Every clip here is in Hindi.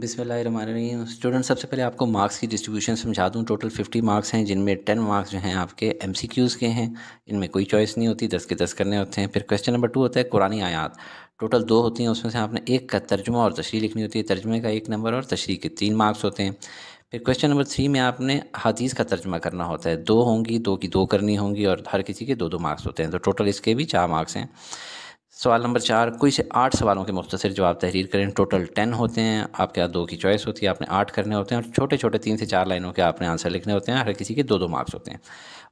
बिसमीम स्टूडेंट सबसे पहले आपको मार्क्स की डिस्ट्रीब्यूशन समझा दूं टोटल फिफ्टी मार्क्स हैं जिनमें टेन मार्क्स जो हैं आपके क्यूज़ के हैं इनमें कोई चॉइस नहीं होती दस के दस करने होते हैं फिर क्वेश्चन नंबर टू होता है कुरानी आयात टोटल दो होती हैं उसमें से आपने एक का तर्जुमा और तशरी लिखनी होती है तर्जुमे का एक नंबर और तशरी के तीन मार्क्स होते हैं फिर क्वेश्चन नंबर थ्री में आपने हदीस का तर्जमा करना होता है दो होंगी दो की दो करनी होंगी और हर किसी के दो दो मार्क्स होते हैं तो टोटल इसके भी चार मार्क्स हैं सवाल नंबर चार कोई से आठ सवालों के मुख्तर जवाब तहरीर करें टोटल टेन होते हैं आपके यहाँ दो की चॉइस होती है आपने आठ करने होते हैं और छोटे छोटे तीन से चार लाइनों के आपने आंसर लिखने होते हैं हर किसी के दो दो मार्क्स होते हैं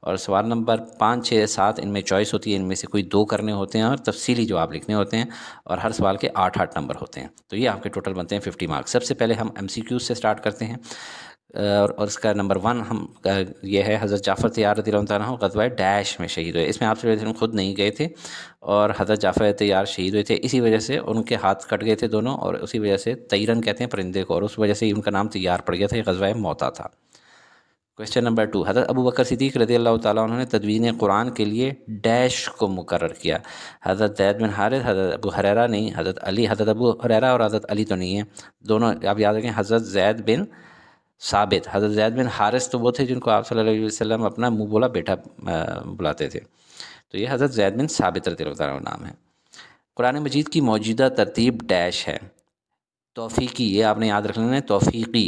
और सवाल नंबर पाँच छः सात इनमें चॉइस होती है इनमें से कोई दो करने होते हैं और तफसीली जवाब लिखने होते हैं और हर सवाल के आठ आठ नंबर होते हैं तो ये आपके टोटल बनते हैं फिफ्टी मार्क्स सबसे पहले हम एम से स्टार्ट करते हैं और और इसका नंबर वन हम ये है हज़रत जाफ़र तैयार तला गजबा डैश में शहीद हुए इसमें आप वसलम खुद नहीं गए थे और हज़रत जाफ़र तैयार शहीद हुए थे इसी वजह से उनके हाथ कट गए थे दोनों और उसी वजह से तैरन कहते हैं परिंदे को और उस वजह से ही उनका नाम तैयार पड़ गया था ये गजबा मौता था क्वेश्चन नंबर टू हज़रत अबू बकर सिद्दीक रदी अल्लाह ताली उन्होंने तदवीन कुरान के लिए डैश को मुकर किया हज़रत जैद बिन हारिद हज़रत अबू हरेरा नहीं हज़रत अली हज़रत अबू हरेरा और हज़रत अली तो नहीं है दोनों आप याद रखें हज़रत जैद बिन साबित हज़रत जैद बिन हारिस तो वो थे जिनको आप सल्लल्लाहु अलैहि वसल्लम अपना मुँह बोला बेटा बुलाते थे तो ये हज़रत जैद बिन साबित रतील्ला नाम है कुरान मजीद की मौजूदा तरतीब डैश है तोफ़ीकी ये आपने याद रख लेना है तोफ़ीकी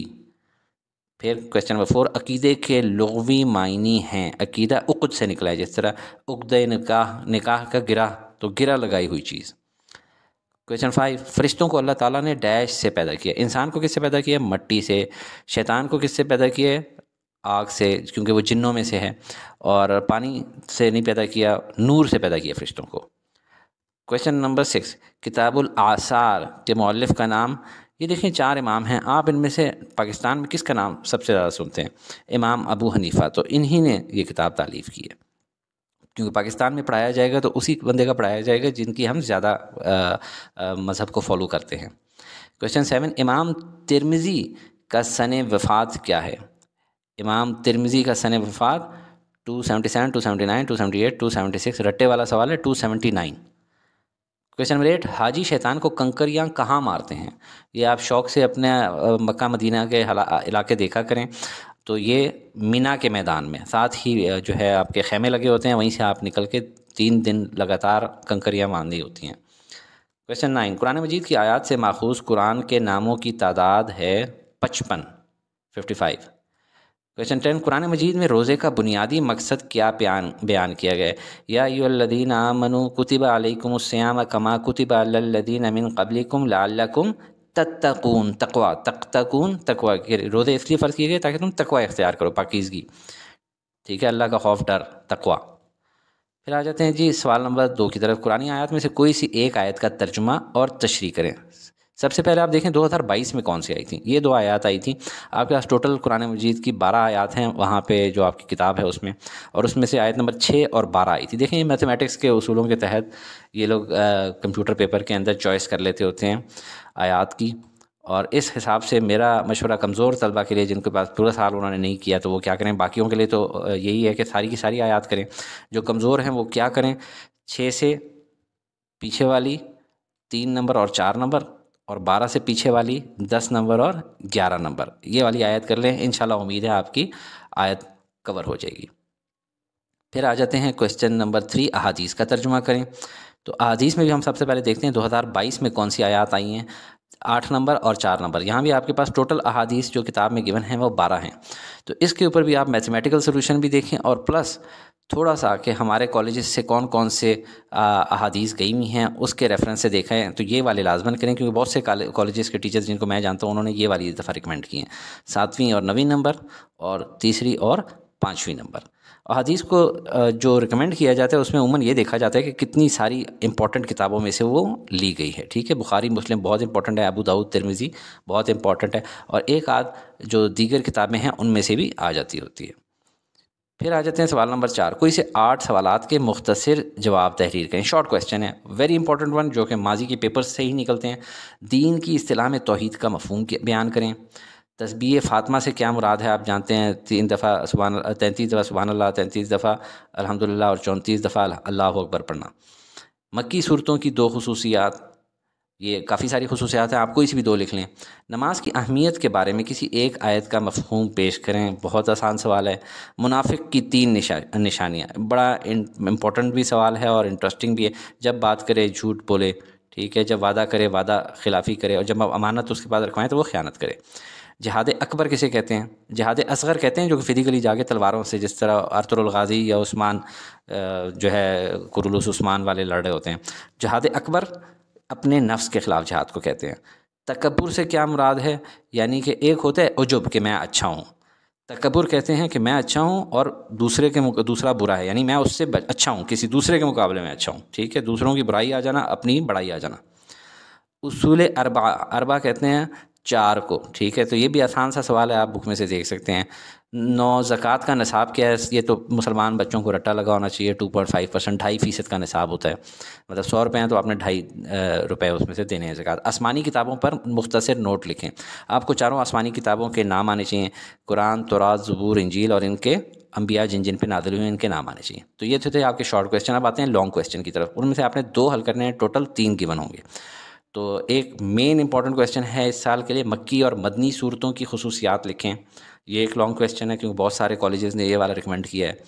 फिर क्वेश्चन नंबर फोर अकीदे के लगवी मायनी हैं अकीदा उकद से निकला है जिस तरह उकद निकाह निकाह का गिरा तो गिरा लगाई हुई चीज़ क्वेश्चन फाइव फरिश्तों को अल्लाह ताला ने डैश से पैदा किया इंसान को किससे पैदा किया मट्टी से शैतान को किससे पैदा किया आग से क्योंकि वो जिन्नों में से है और पानी से नहीं पैदा किया नूर से पैदा किया फरिश्तों को क्वेश्चन नंबर सिक्स किताबुल आसार के मौलफ़ का नाम ये देखें चार इमाम हैं आप इनमें से पाकिस्तान में किसका नाम सबसे ज़्यादा सुनते हैं इमाम अबू हनीफ़ा तो इन्हीं ने ये किताब तालीफ़ की है क्योंकि पाकिस्तान में पढ़ाया जाएगा तो उसी बंदे का पढ़ाया जाएगा जिनकी हम ज़्यादा मज़हब को फॉलो करते हैं क्वेश्चन सेवन इमाम तिरमिज़ी का सन वफात क्या है इमाम तिरमिज़ी का सन वफात two seventy seven two seventy nine two seventy eight two seventy six रट्टे वाला सवाल है two seventy nine question number eight हाजी शैतान को कंकरियाँ कहाँ मारते हैं ये आप शौक से अपने मक्का मदीना के इलाके देखा करें तो ये मीना के मैदान में साथ ही जो है आपके खेमे लगे होते हैं वहीं से आप निकल के तीन दिन लगातार कंकरियाँ बांधी होती हैं क्वेश्चन नाइन कुरान मजीद की आयत से माखूज कुरान के नामों की तादाद है पचपन fifty five question ten Quran मजीद में रोज़े का बुनियादी मकसद क्या बयान बयान किया गया या यूल्लदीन आमनु कुतिबा अलैकुम श्याम कमा कुतिबा अल्लदीन अमिन कबलिकुम लाकुम तत्तकून तकवा तकून तकवा के रोज़े इसलिए फ़र्ज किए गए ताकि तुम तकवा इख्तियार करो पाकिजगी ठीक है अल्लाह का खौफ डर तकवा फिर आ जाते हैं जी सवाल नंबर दो की तरफ कुरानी आयत में से कोई सी एक आयत का तर्जुमा और तशरी करें सबसे पहले आप देखें 2022 में कौन सी आई थी ये दो आयात आई थी आपके पास टोटल कुरान मजीद की बारह आयात हैं वहाँ पे जो आपकी किताब है उसमें और उसमें से आयत नंबर छः और बारह आई थी देखें ये मैथमेटिक्स के असूलों के तहत ये लोग कंप्यूटर पेपर के अंदर चॉइस कर लेते होते हैं आयात की और इस हिसाब से मेरा मशवरा कमज़ोर तलबा के लिए जिनके पास पूरा साल उन्होंने नहीं किया तो वो क्या करें बाकियों के लिए तो यही है कि सारी की सारी आयात करें जो कमज़ोर हैं वो क्या करें छः से पीछे वाली तीन नंबर और चार नंबर और 12 से पीछे वाली 10 नंबर और 11 नंबर ये वाली आयत कर लें इन उम्मीद है आपकी आयत कवर हो जाएगी फिर आ जाते हैं क्वेश्चन नंबर थ्री अहादीस का तर्जुमा करें तो अहादीस में भी हम सबसे पहले देखते हैं 2022 में कौन सी आयात आई हैं आठ नंबर और चार नंबर यहाँ भी आपके पास टोटल अहादीस जो किताब में गिवन है वो बारह हैं तो इसके ऊपर भी आप मैथमेटिकल सोल्यूशन भी देखें और प्लस थोड़ा सा कि हमारे कॉलेज से कौन कौन से अहादीस गई हुई हैं उसके रेफरेंस से देखा है तो ये वाले लाजमन करें क्योंकि बहुत से कॉलेजेस के टीचर्स जिनको मैं जानता हूँ उन्होंने ये वाली दफ़ा रिकमेंड की हैं सातवीं और नवीं नंबर और तीसरी और पाँचवीं नंबर हदीस को जो रिकमेंड किया जाता है उसमें उमन ये देखा जाता है कि कितनी सारी इंपॉर्टेंट किताबों में से वो ली गई है ठीक है बुखारी मुस्लिम बहुत इंपॉर्टेंट है अबू दाऊद तिरमिज़ी बहुत इंपॉर्टेंट है और एक आध जो दीगर किताबें हैं उनमें से भी आ जाती होती है फिर आ जाते हैं सवाल नंबर चार कोई से आठ सवाल के मुख्तर जवाब तहरीर करें शॉर्ट क्वेश्चन है वेरी इंपॉर्टेंट वन जो कि माजी के पेपर से ही निकलते हैं दीन की असलाह में तोहद का मफहम बयान करें तस्बी फ़ातमा से क्या मुराद है आप जानते हैं तीन दफ़ा सुबह तैंतीस दफ़ा सुबहान अल्लाह तैंतीस दफ़ा अलहमदिल्ला और चौंतीस दफ़ा अल्लाह अकबर पढ़ना मक्की सूरतों की दो खसूसियात ये काफ़ी सारी खसूसियात हैं आपको इसी भी दो लिख लें नमाज की अहमियत के बारे में किसी एक आयत का मफहूम पेश करें बहुत आसान सवाल है मुनाफिक की तीन निशा निशानियाँ बड़ा इम्पोर्टेंट भी सवाल है और इंटरेस्टिंग भी है जब बात करें झूठ बोले ठीक है जब वादा करे वादा खिलाफ़ी करे और जब अमानत उसके पास रखवाएं तो वो ख्यात करे जहाद अकबर किसे कहते हैं जहाद असगर कहते हैं जो कि फिजिकली जाके तलवारों से जिस तरह अरतुल गाज़ी या उस्मान जो है कुरलूस उस्मान वाले लड़ रहे होते हैं जहाद अकबर अपने नफ्स के ख़िलाफ़ जहाद को कहते हैं तकबर से क्या मुराद है यानी कि एक होता है अजुब कि मैं अच्छा हूँ तकबर कहते हैं कि मैं अच्छा हूँ और दूसरे के दूसरा बुरा है यानी मैं उससे अच्छा हूँ किसी दूसरे के मुकाबले में अच्छा हूँ ठीक है दूसरों की बुराई आ जाना अपनी बड़ाई आ जाना उसूल अरबा अरबा कहते हैं चार को ठीक है तो ये भी आसान सा सवाल है आप बुक में से देख सकते हैं नौ ज़क़़त का निसाब क्या है ये तो मुसलमान बच्चों को रट्टा लगा होना चाहिए टू पॉइंट फाइव परसेंट ढाई फ़ीसद का निसाब होता है मतलब सौ रुपये हैं तो आपने ढाई रुपये उसमें से देने हैं ज़क़़त आसमानी किताबों पर मुख्तर नोट लिखें आपको चारों आसमानी किताबों के नाम आने चाहिए कुरान तुरा जबूर इंजील और इनके अम्बिया जिन जिन पर नादिल हुए इनके नाम आने चाहिए तो ये थे, थे आपके शॉर्ट क्वेश्चन अब आते हैं लॉन्ग क्वेश्चन की तरफ उनमें से आपने दो हल करने हैं टोटल तीन गिवन होंगे तो एक मेन इंपॉर्टेंट क्वेश्चन है इस साल के लिए मक्की और मदनी सूरतों की खसूसियात लिखें ये एक लॉन्ग क्वेश्चन है क्योंकि बहुत सारे कॉलेजेस ने ये वाला रिकमेंड किया है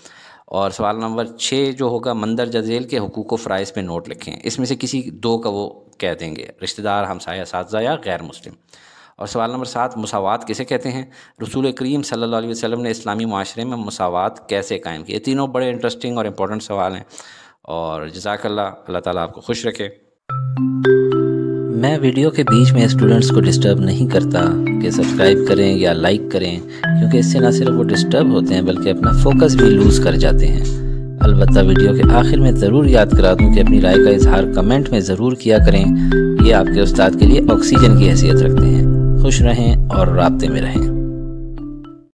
और सवाल नंबर छः जो होगा मंदर जजेल के हकूक़ फ़्राइज़ पे नोट लिखें इसमें से किसी दो का वो कह देंगे रिश्तेदार हमसाया साजा या गैर मुस्लिम और सवाल नंबर सात मसावत किसे कहते हैं रसूल करीम सल्ला वसलम ने इस्लामी माशरे में मसावत कैसे कायम किए तीनों बड़े इंटरेस्टिंग और इम्पोर्टेंट सवाल हैं और जजाकल्ला अल्लाह ताली आपको खुश रखे मैं वीडियो के बीच में स्टूडेंट्स को डिस्टर्ब नहीं करता कि सब्सक्राइब करें या लाइक करें क्योंकि इससे ना सिर्फ वो डिस्टर्ब होते हैं बल्कि अपना फोकस भी लूज़ कर जाते हैं अलबत्त वीडियो के आखिर में ज़रूर याद करा दूँ कि अपनी राय का इजहार कमेंट में ज़रूर किया करें ये आपके उस्ताद के लिए ऑक्सीजन की हैसियत रखते हैं खुश रहें और रबते में रहें